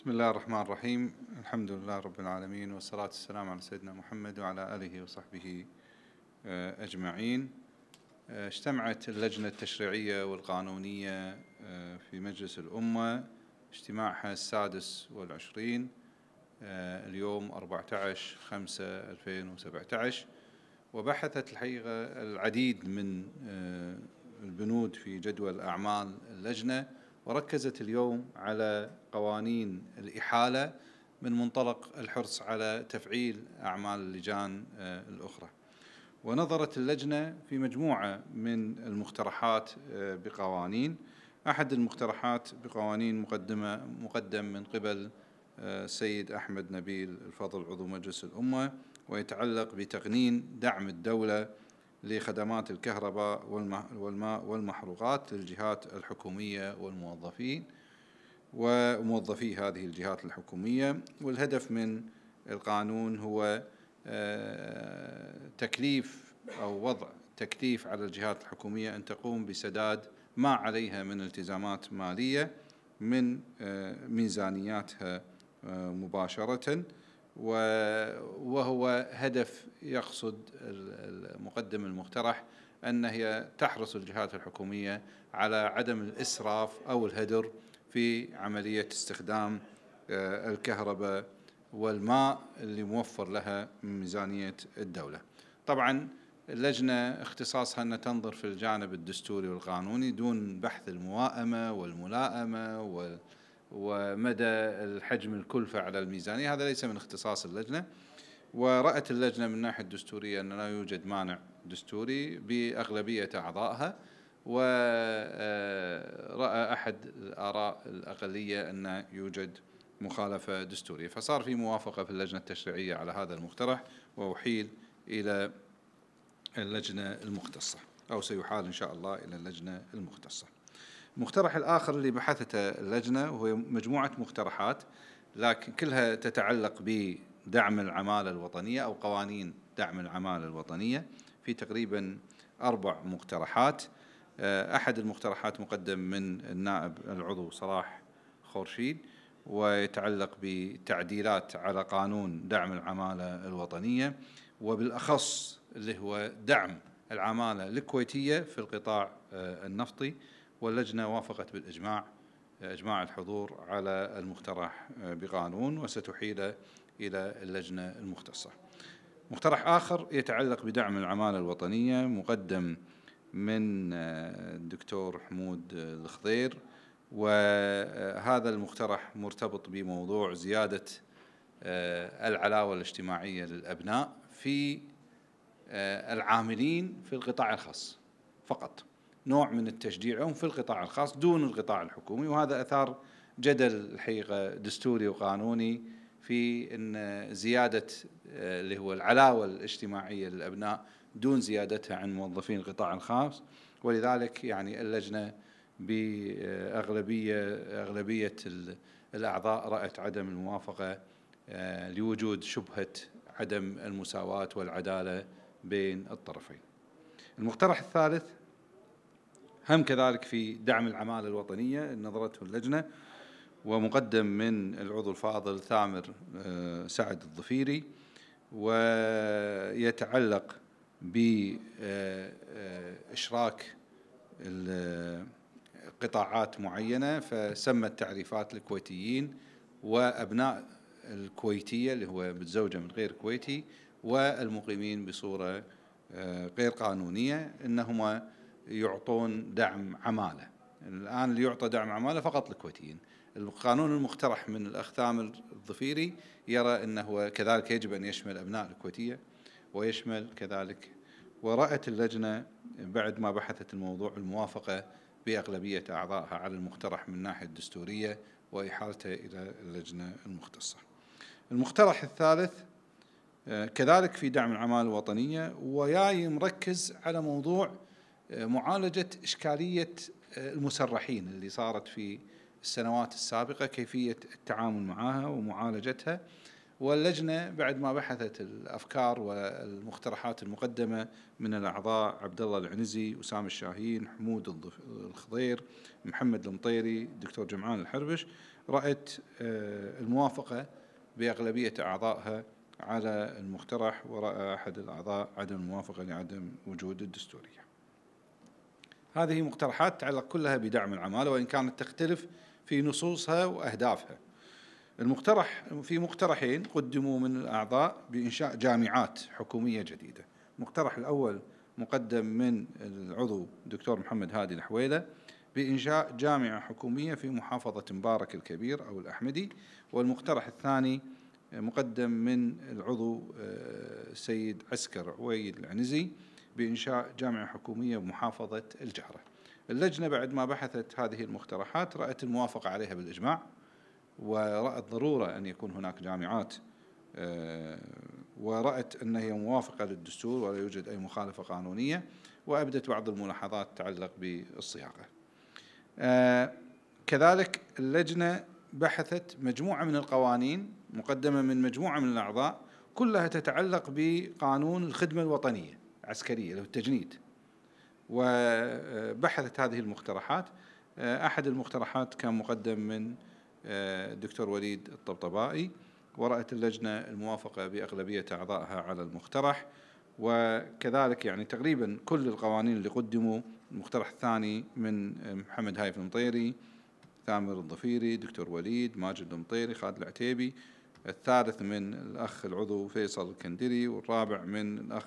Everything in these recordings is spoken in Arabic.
بسم الله الرحمن الرحيم الحمد لله رب العالمين والصلاة والسلام على سيدنا محمد وعلى آله وصحبه أجمعين اجتمعت اللجنة التشريعية والقانونية في مجلس الأمة اجتماعها السادس والعشرين اليوم 14 5 2017 وبحثت الحقيقة العديد من البنود في جدول أعمال اللجنة وركزت اليوم على قوانين الإحالة من منطلق الحرص على تفعيل أعمال اللجان آه، الأخرى ونظرت اللجنة في مجموعة من المقترحات آه، بقوانين أحد المقترحات بقوانين مقدمة مقدم من قبل السيد آه، أحمد نبيل الفضل عضو مجلس الأمة ويتعلق بتقنين دعم الدولة لخدمات الكهرباء والماء والمحروقات للجهات الحكومية والموظفين وموظفي هذه الجهات الحكومية والهدف من القانون هو آه، تكليف أو وضع تكليف على الجهات الحكومية أن تقوم بسداد ما عليها من التزامات مالية من آه، ميزانياتها آه، مباشرة الهدف يقصد المقدم المقترح أن هي تحرص الجهات الحكومية على عدم الإسراف أو الهدر في عملية استخدام آه، الكهرباء والماء اللي موفر لها من ميزانية الدولة طبعا اللجنة اختصاصها أن تنظر في الجانب الدستوري والقانوني دون بحث الموائمه والملائمة وال ومدى الحجم الكلفة على الميزانية هذا ليس من اختصاص اللجنة ورأت اللجنة من الناحية الدستورية أن لا يوجد مانع دستوري بأغلبية أعضائها ورأى آه، أحد الآراء الأقلية أن يوجد مخالفة دستورية فصار في موافقة في اللجنة التشريعية على هذا المقترح وأحيل إلى اللجنة المختصة أو سيحال إن شاء الله إلى اللجنة المختصة المقترح الآخر اللي بحثته اللجنة هو مجموعة مقترحات لكن كلها تتعلق ب دعم العمالة الوطنية أو قوانين دعم العمالة الوطنية في تقريبا أربع مقترحات آه، أحد المقترحات مقدم من النائب العضو صلاح خورشيد ويتعلق بتعديلات على قانون دعم العمالة الوطنية وبالأخص اللي هو دعم العمالة الكويتية في القطاع آه، النفطي واللجنة وافقت بالإجماع آه، إجماع الحضور على المقترح بقانون وستحيل إلى اللجنة المختصة مقترح آخر يتعلق بدعم العمالة الوطنية مقدم من الدكتور آه، حمود آه، الخضير وهذا آه، المقترح مرتبط بموضوع زيادة العلاوة الاجتماعية للأبناء في العاملين في القطاع الخاص فقط نوع من التشجيعهم في القطاع الخاص دون القطاع الحكومي وهذا أثار جدل الحقيقة دستوري وقانوني في ان زياده آه، اللي هو العلاوه الاجتماعيه للابناء دون زيادتها عن موظفين القطاع الخاص ولذلك يعني اللجنه باغلبيه اغلبيه الاعضاء رات عدم الموافقه آه، لوجود شبهه عدم المساواه والعداله بين الطرفين. المقترح الثالث هم كذلك في دعم العماله الوطنيه نظرته اللجنه ومقدم من العضو الفاضل ثامر آه، سعد الضفيري ويتعلق بإشراك آه، آه، قطاعات معينة فسمى التعريفات الكويتيين وأبناء الكويتية اللي هو متزوجة من غير كويتي والمقيمين بصورة غير قانونية إنهما يعطون دعم عمالة الآن اللي يعطى دعم عمالة فقط الكويتيين القانون المقترح من الأخ ثامر الظفيري يرى أنه كذلك يجب أن يشمل أبناء الكويتية ويشمل كذلك ورأت اللجنة بعد ما بحثت الموضوع الموافقة بأغلبية أعضائها على المقترح من الناحية الدستورية وإحالته إلى اللجنة المختصة المقترح الثالث آه، كذلك في دعم العمالة الوطنية وياي مركز على موضوع آه، معالجة إشكالية آه، المسرحين اللي صارت في السنوات السابقة كيفية التعامل معها ومعالجتها واللجنة بعد ما بحثت الأفكار والمقترحات المقدمة من الأعضاء عبد الله العنزي وسام الشاهين حمود الخضير محمد المطيري دكتور جمعان الحربش رأت آه، الموافقة بأغلبية أعضائها على المقترح ورأى أحد الأعضاء عدم الموافقة لعدم وجود الدستورية هذه مقترحات تعلق كلها بدعم العمالة وإن كانت تختلف في نصوصها وأهدافها المقترح في مقترحين قدموا من الأعضاء بإنشاء جامعات حكومية جديدة المقترح الأول مقدم من العضو دكتور محمد هادي الحويلة بإنشاء جامعة حكومية في محافظة مبارك الكبير أو الأحمدي والمقترح الثاني مقدم من العضو السيد آه، عسكر عويد العنزي بإنشاء جامعة حكومية بمحافظة الجهرة اللجنة بعد ما بحثت هذه المقترحات رأت الموافقة عليها بالإجماع ورأت ضرورة أن يكون هناك جامعات آه، ورأت أن هي موافقة للدستور ولا يوجد أي مخالفة قانونية وأبدت بعض الملاحظات تتعلق بالصياغة آه، كذلك اللجنة بحثت مجموعة من القوانين مقدمة من مجموعة من الأعضاء كلها تتعلق بقانون الخدمة الوطنية العسكرية التجنيد وبحثت هذه المقترحات آه، أحد المقترحات كان مقدم من الدكتور آه، وليد الطبطبائي ورأت اللجنة الموافقة بأغلبية أعضائها على المقترح وكذلك يعني تقريبا كل القوانين اللي قدموا المقترح الثاني من آه، محمد هايف المطيري ثامر الضفيري دكتور وليد ماجد المطيري خالد العتيبي الثالث من الأخ العضو فيصل الكندري والرابع من الأخ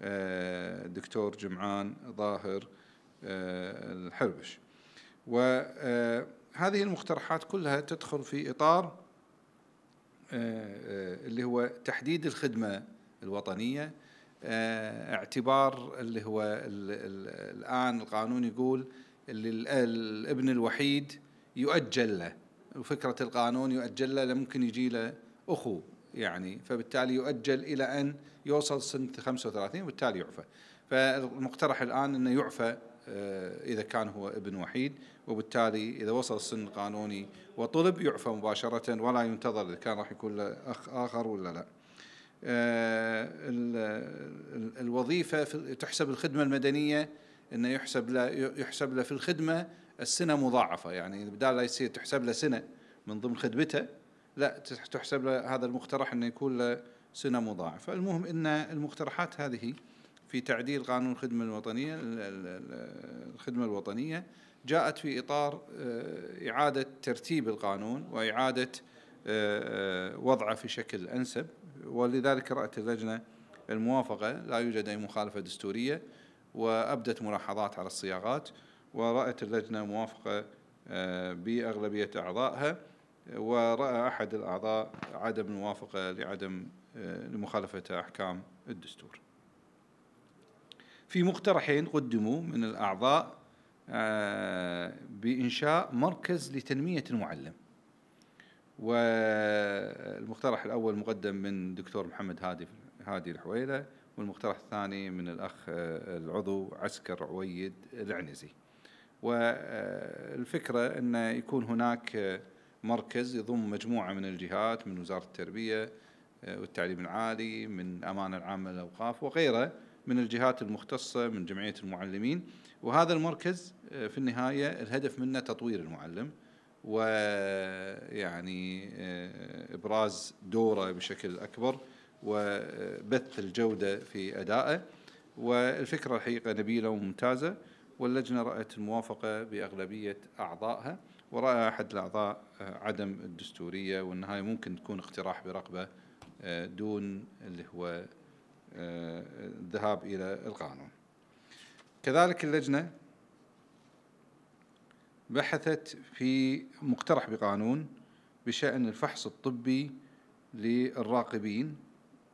آه، دكتور جمعان ظاهر آه، الحربش وهذه آه، المقترحات كلها تدخل في إطار اللي هو تحديد الخدمة الوطنية اعتبار اللي هو الآن القانون يقول اللي الابن الوحيد يؤجل له وفكرة القانون يؤجل له ممكن يجي له أخوه يعني فبالتالي يؤجل إلى أن يوصل سن 35 وبالتالي يعفى فالمقترح الآن أنه يعفى آه، إذا كان هو ابن وحيد وبالتالي إذا وصل السن القانوني وطلب يعفى مباشرة ولا ينتظر إذا كان راح يكون له أخ آخر ولا لا آه، الوظيفة تحسب الخدمة المدنية أنه يحسب له يحسب له في الخدمة السنة مضاعفة يعني بدال لا يصير تحسب له سنة من ضمن خدمته لا تحسب هذا المقترح أنه يكون له سنة مضاعفة المهم أن المقترحات هذه في تعديل قانون الخدمة الوطنية الخدمة الوطنية جاءت في إطار آه، إعادة ترتيب القانون وإعادة آه، آه، وضعه في شكل أنسب ولذلك رأت اللجنة الموافقة لا يوجد أي مخالفة دستورية وأبدت ملاحظات على الصياغات ورأت اللجنة موافقة بأغلبية أعضائها ورأى أحد الأعضاء عدم الموافقة لعدم آه، لمخالفة أحكام الدستور في مقترحين قدموا من الأعضاء آه، بإنشاء مركز لتنمية المعلم والمقترح الأول مقدم من دكتور محمد هادي هادي الحويلة والمقترح الثاني من الأخ آه، العضو عسكر عويد العنزي والفكرة أن يكون هناك مركز يضم مجموعة من الجهات من وزارة التربية آه، والتعليم العالي من أمانة العامة للأوقاف وغيره من الجهات المختصة من جمعية المعلمين وهذا المركز آه، في النهاية الهدف منه تطوير المعلم ويعني آه، إبراز دوره بشكل أكبر وبث الجودة في أدائه والفكرة الحقيقة نبيلة وممتازة واللجنة رأت الموافقة بأغلبية أعضائها ورأى أحد الأعضاء آه، عدم الدستورية وأن هاي ممكن تكون اقتراح برقبة آه، دون اللي هو الذهاب آه، إلى القانون كذلك اللجنة بحثت في مقترح بقانون بشأن الفحص الطبي للراقبين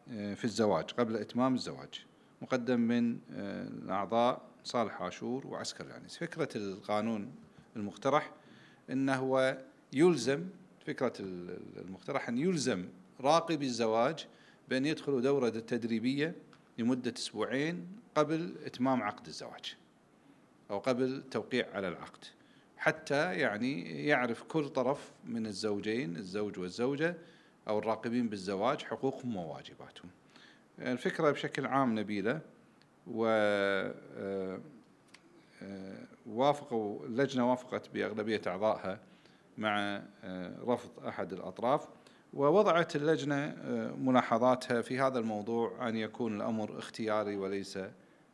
في الزواج قبل إتمام الزواج مقدم من الأعضاء صالح عاشور وعسكر العنيس فكرة القانون المقترح أنه هو يلزم فكرة المقترح أن يلزم راقب الزواج بأن يدخلوا دورة تدريبية لمدة أسبوعين قبل إتمام عقد الزواج أو قبل توقيع على العقد حتى يعني يعرف كل طرف من الزوجين الزوج والزوجة أو الراقبين بالزواج حقوقهم وواجباتهم الفكرة بشكل عام نبيلة و آه، آه، وافقوا اللجنة وافقت بأغلبية أعضائها مع آه، رفض أحد الأطراف ووضعت اللجنة آه، ملاحظاتها في هذا الموضوع أن يكون الأمر اختياري وليس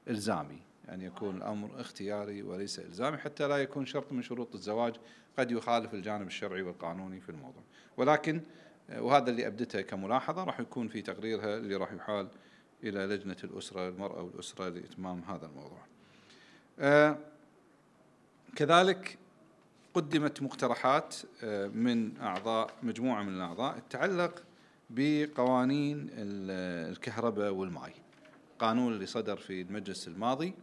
إلزامي أن يكون الأمر اختياري وليس إلزامي حتى لا يكون شرط من شروط الزواج قد يخالف الجانب الشرعي والقانوني في الموضوع ولكن آه، وهذا اللي أبدته كملاحظة راح يكون في تقريرها اللي راح يحال إلى لجنة الأسرة المرأة والأسرة لإتمام هذا الموضوع كذلك قدمت مقترحات آه، من اعضاء مجموعه من الاعضاء تتعلق بقوانين الكهرباء والماء. قانون اللي صدر في المجلس الماضي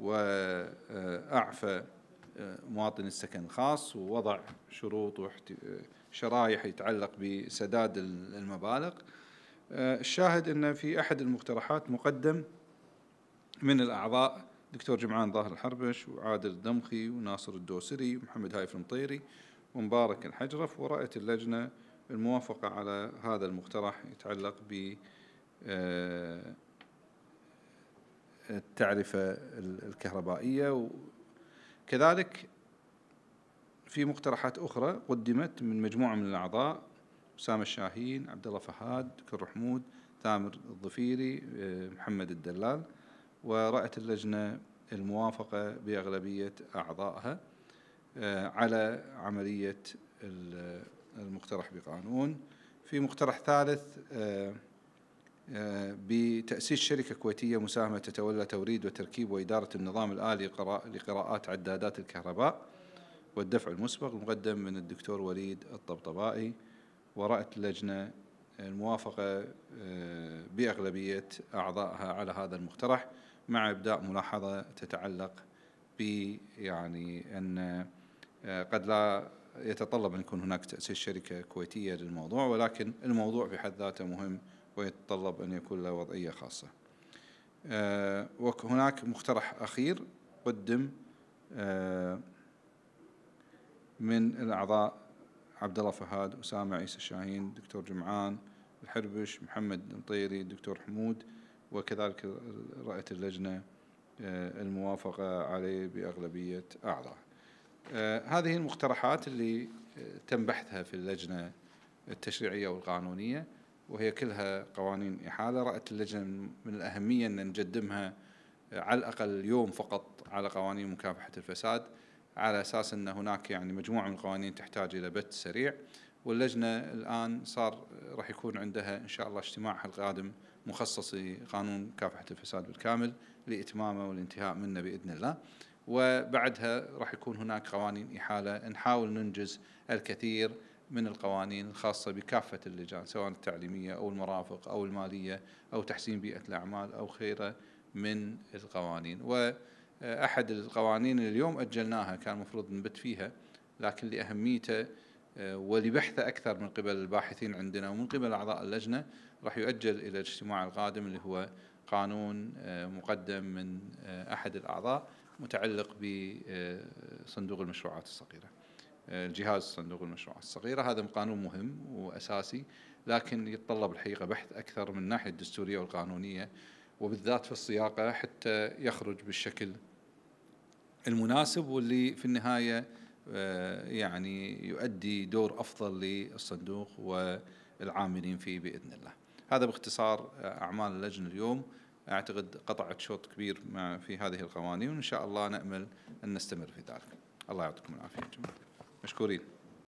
واعفى آه، آه، مواطن السكن الخاص ووضع شروط وشرايح يتعلق بسداد المبالغ. الشاهد ان في احد المقترحات مقدم من الاعضاء دكتور جمعان ظاهر الحربش وعادل الدمخي وناصر الدوسري ومحمد هايف المطيري ومبارك الحجرف ورأت اللجنة الموافقة على هذا المقترح يتعلق ب آه، التعرفة الكهربائية وكذلك في مقترحات أخرى قدمت من مجموعة من الأعضاء أسامة الشاهين، عبد الله فهاد، دكتور حمود، ثامر الضفيري، آه، محمد الدلال ورأت اللجنة الموافقة بأغلبية أعضائها آه، على عملية المقترح بقانون في مقترح ثالث آه، آه، بتأسيس شركة كويتية مساهمة تتولى توريد وتركيب وإدارة النظام الآلي لقراءات عدادات الكهرباء والدفع المسبق المقدم من الدكتور وليد الطبطبائي ورأت اللجنة الموافقة بأغلبية أعضائها على هذا المقترح مع ابداء ملاحظه تتعلق ب يعني ان آه، قد لا يتطلب ان يكون هناك تاسيس شركه كويتيه للموضوع ولكن الموضوع في حد ذاته مهم ويتطلب ان يكون له وضعيه خاصه. آه، وهناك مقترح اخير قدم آه، من الاعضاء عبد الله فهد، اسامه عيسى شاهين، دكتور جمعان، الحربش، محمد المطيري، الدكتور حمود، وكذلك رأت اللجنة آه، الموافقة عليه بأغلبية أعضاء آه، هذه المقترحات اللي آه، تم بحثها في اللجنة التشريعية والقانونية وهي كلها قوانين إحالة رأت اللجنة من الأهمية أن نجدمها على الأقل اليوم فقط على قوانين مكافحة الفساد على أساس أن هناك يعني مجموعة من القوانين تحتاج إلى بث سريع واللجنة الآن صار راح يكون عندها إن شاء الله اجتماعها القادم مخصص قانون مكافحة الفساد بالكامل لإتمامه والانتهاء منه بإذن الله وبعدها راح يكون هناك قوانين إحالة نحاول ننجز الكثير من القوانين الخاصة بكافة اللجان سواء التعليمية أو المرافق أو المالية أو تحسين بيئة الأعمال أو غيره من القوانين وأحد القوانين اليوم أجلناها كان المفروض نبت فيها لكن لأهميته آه، ولبحثه أكثر من قبل الباحثين عندنا ومن قبل أعضاء اللجنة راح يؤجل إلى الاجتماع القادم اللي هو قانون آه، مقدم من آه، أحد الأعضاء متعلق بصندوق المشروعات الصغيرة الجهاز صندوق المشروعات الصغيرة هذا قانون مهم وأساسي لكن يتطلب الحقيقة بحث أكثر من الناحية الدستورية والقانونية وبالذات في السياقة حتى يخرج بالشكل المناسب واللي في النهاية آه، يعني يؤدي دور أفضل للصندوق والعاملين فيه بإذن الله هذا باختصار آه، أعمال اللجنة اليوم أعتقد قطعت شوط كبير مع في هذه القوانين وإن شاء الله نأمل أن نستمر في ذلك الله يعطيكم العافية جميعا مشكورين